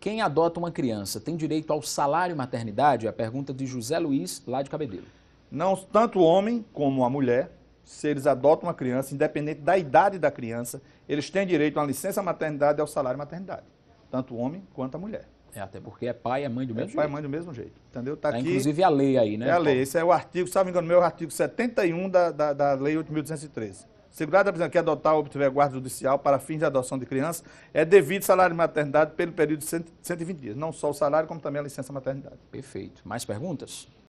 Quem adota uma criança tem direito ao salário maternidade? É a pergunta de José Luiz, lá de Cabedelo. Não, tanto o homem como a mulher, se eles adotam uma criança, independente da idade da criança, eles têm direito à licença maternidade e ao salário maternidade. Tanto o homem quanto a mulher. É, até porque é pai e é mãe do é mesmo pai jeito. pai e mãe do mesmo jeito, entendeu? Tá é, aqui, inclusive a lei aí, né? É a lei, esse é o artigo, se não me engano, meu, é artigo 71 da, da, da Lei 8.213. Segurada da prisão que adotar ou obtiver guarda judicial para fins de adoção de criança é devido salário de maternidade pelo período de 120 dias. Não só o salário, como também a licença maternidade. Perfeito. Mais perguntas?